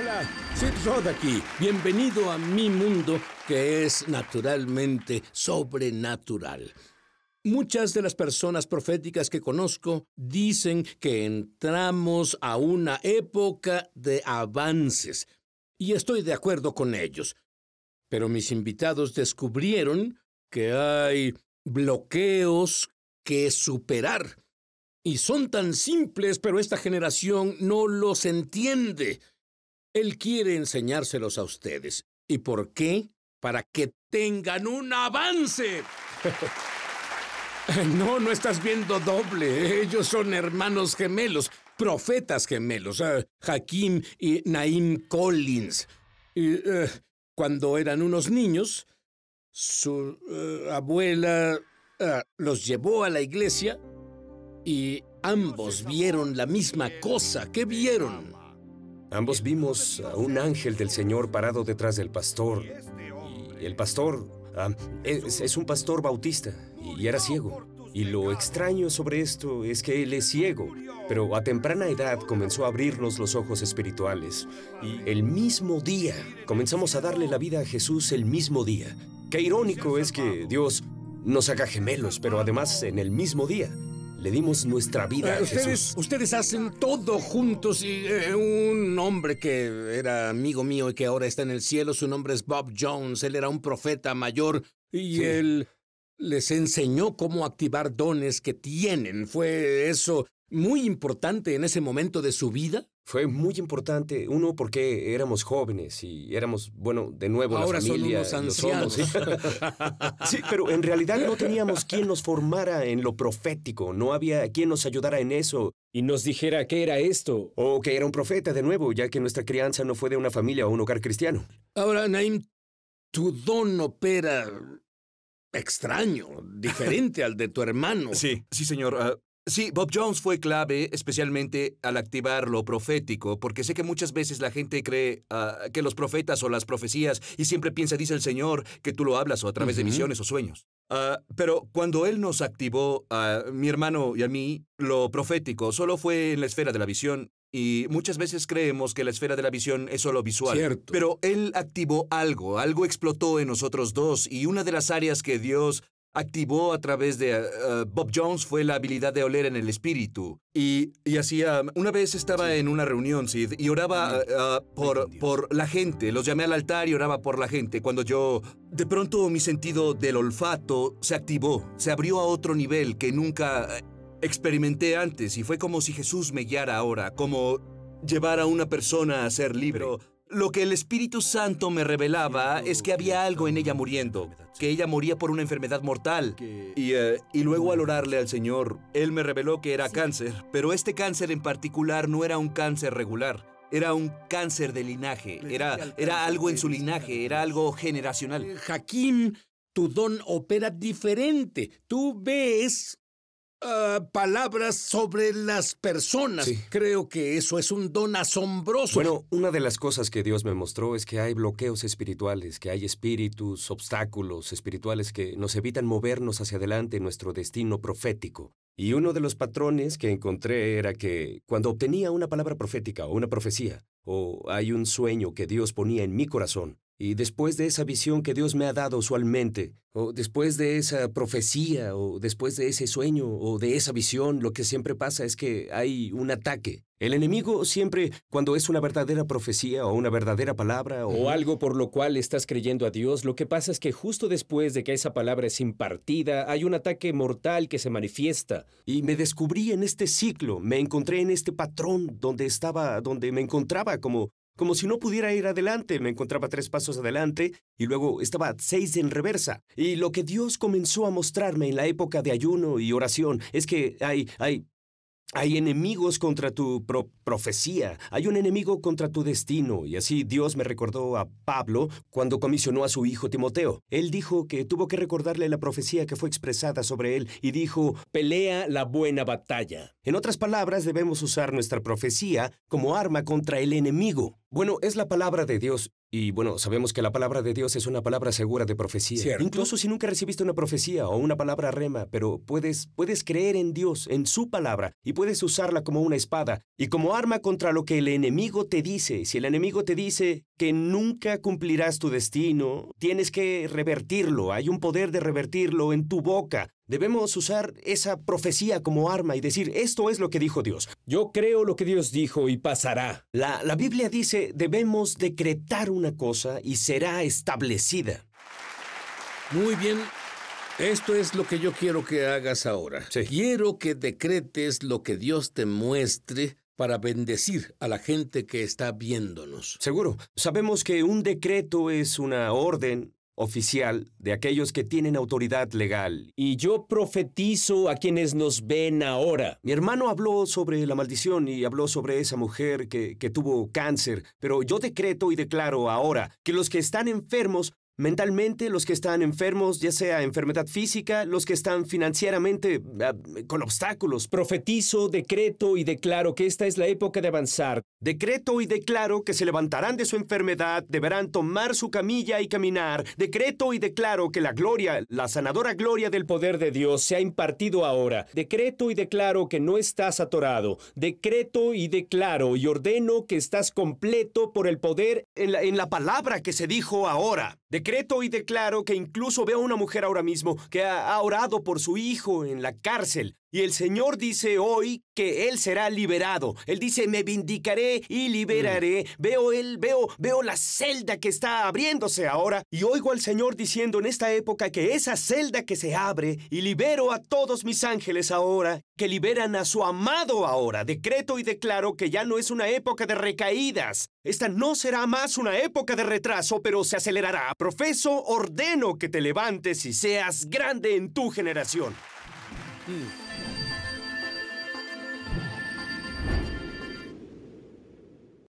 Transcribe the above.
Hola, Sid aquí. Bienvenido a mi mundo que es naturalmente sobrenatural. Muchas de las personas proféticas que conozco dicen que entramos a una época de avances, y estoy de acuerdo con ellos. Pero mis invitados descubrieron que hay bloqueos que superar. Y son tan simples, pero esta generación no los entiende. Él quiere enseñárselos a ustedes. ¿Y por qué? Para que tengan un avance. no, no estás viendo doble. Ellos son hermanos gemelos, profetas gemelos, ah, Hakim y Naim Collins. Eh, cuando eran unos niños, su eh, abuela ah, los llevó a la iglesia y ambos vieron la misma cosa. ¿Qué vieron? Ambos vimos a un ángel del Señor parado detrás del pastor. Y el pastor ah, es, un pastor bautista y era ciego. Y lo extraño sobre esto es que él es ciego, pero a temprana edad comenzó a abrirnos los ojos espirituales. Y el mismo día comenzamos a darle la vida a Jesús el mismo día. Qué irónico es que Dios nos haga gemelos, pero además en el mismo día. Le dimos nuestra vida a Jesús. Ustedes hacen todo juntos y eh, un hombre que era amigo mío y que ahora está en el cielo, su nombre es Bob Jones, él era un profeta mayor y él les enseñó cómo activar dones que tienen. Fue eso muy importante en ese momento de su vida? Fue muy importante, uno porque éramos jóvenes y éramos, bueno, de nuevo Ahora la familia. Son ancianos. ¿sí? pero en realidad no teníamos quien nos formara en lo profético, no había quien nos ayudara en eso. Y nos dijera qué era esto. O que era un profeta de nuevo, ya que nuestra crianza no fue de una familia o un hogar cristiano. Ahora, Naim, tu don opera extraño, diferente al de tu hermano. Sí, sí, señor. Ah, Sí, Bob Jones fue clave, especialmente al activar lo profético, porque sé que muchas veces la gente cree ah, que los profetas o las profecías y siempre piensa, dice el Señor, que tú lo hablas o a través de misiones o sueños. Ah, pero cuando él nos activó a mi hermano y a mí, lo profético solo fue en la esfera de la visión y muchas veces creemos que la esfera de la visión es solo visual. Pero él activó algo, algo explotó en nosotros dos y una de las áreas que Dios activó a través de eh, eh, Bob Jones fue la habilidad de oler en el espíritu. Y, y hacía, una vez estaba en una reunión, Sid, y oraba eh, ah, por, por la gente, los llamé al altar y oraba por la gente, cuando yo, de pronto mi sentido del olfato se activó, se abrió a otro nivel que nunca experimenté antes, y fue como si Jesús me guiara ahora, como llevar a una persona a ser libre. Lo que el Espíritu Santo me revelaba es que había algo en ella muriendo, que ella moría por una enfermedad mortal. Y, eh, luego al orarle al Señor, Él me reveló que era cáncer, pero este cáncer en particular no era un cáncer regular. Era un cáncer de linaje, era, era algo en su linaje, era algo generacional. Eh, Jaquín, tu don opera diferente. Tú ves Ah, palabras sobre las personas. Creo que eso es un don asombroso. Bueno, una de las cosas que Dios me mostró es que hay bloqueos espirituales, que hay espíritus, obstáculos espirituales que nos evitan movernos hacia adelante en nuestro destino profético. Y uno de los patrones que encontré era que cuando obtenía una palabra profética o una profecía, o hay un sueño que Dios ponía en mi corazón, y después de esa visión que Dios me ha dado usualmente, o después de esa profecía, o después de ese sueño, o de esa visión, lo que siempre pasa es que hay un ataque. El enemigo siempre, cuando es una verdadera profecía o una verdadera palabra o... algo por lo cual estás creyendo a Dios, lo que pasa es que justo después de que esa palabra es impartida, hay un ataque mortal que se manifiesta. Y me descubrí en este ciclo, me encontré en este patrón donde estaba, donde me encontraba como como si no pudiera ir adelante, me encontraba tres pasos adelante y luego estaba seis en reversa. Y lo que Dios comenzó a mostrarme en la época de ayuno y oración es que hay, hay hay enemigos contra tu profecía, hay un enemigo contra tu destino, y así Dios me recordó a Pablo cuando comisionó a su hijo Timoteo. Él dijo que tuvo que recordarle la profecía que fue expresada sobre él y dijo, pelea la buena batalla. En otras palabras, debemos usar nuestra profecía como arma contra el enemigo. Bueno, es la palabra de Dios y bueno, sabemos que la palabra de Dios es una palabra segura de profecía. Incluso si nunca recibiste una profecía o una palabra rema, pero puedes, puedes creer en Dios, en su palabra, y puedes usarla como una espada y como arma contra lo que el enemigo te dice. Si el enemigo te dice, que nunca cumplirás tu destino, tienes que revertirlo, hay un poder de revertirlo en tu boca. Debemos usar esa profecía como arma y decir, esto es lo que dijo Dios. Yo creo lo que Dios dijo y pasará. La, Biblia dice, debemos decretar una cosa y será establecida. Muy bien, esto es lo que yo quiero que hagas ahora. Quiero que decretes lo que Dios te muestre para bendecir a la gente que está viéndonos. Seguro. Sabemos que un decreto es una orden oficial de aquellos que tienen autoridad legal. Y yo profetizo a quienes nos ven ahora. Mi hermano habló sobre la maldición y habló sobre esa mujer que, que tuvo cáncer, pero yo decreto y declaro ahora que los que están enfermos mentalmente, los que están enfermos, ya sea enfermedad física, los que están financieramente ah, con obstáculos. Profetizo, decreto y declaro que esta es la época de avanzar, Decreto y declaro que se levantarán de su enfermedad, deberán tomar su camilla y caminar. Decreto y declaro que la gloria, la sanadora gloria del poder de Dios se ha impartido ahora. Decreto y declaro que no estás atorado. Decreto y declaro y ordeno que estás completo por el poder en la, palabra que se dijo ahora. Decreto y declaro que incluso veo a una mujer ahora mismo que ha orado por su hijo en la cárcel. Y el Señor dice hoy que Él será liberado. Él dice, me vindicaré y liberaré. Veo Él, veo, veo la celda que está abriéndose ahora. Y oigo al Señor diciendo en esta época que esa celda que se abre y libero a todos mis ángeles ahora, que liberan a su amado ahora. Decreto y declaro que ya no es una época de recaídas. Esta no será más una época de retraso, pero se acelerará. Profeso, ordeno que te levantes y seas grande en tu generación. Hmm.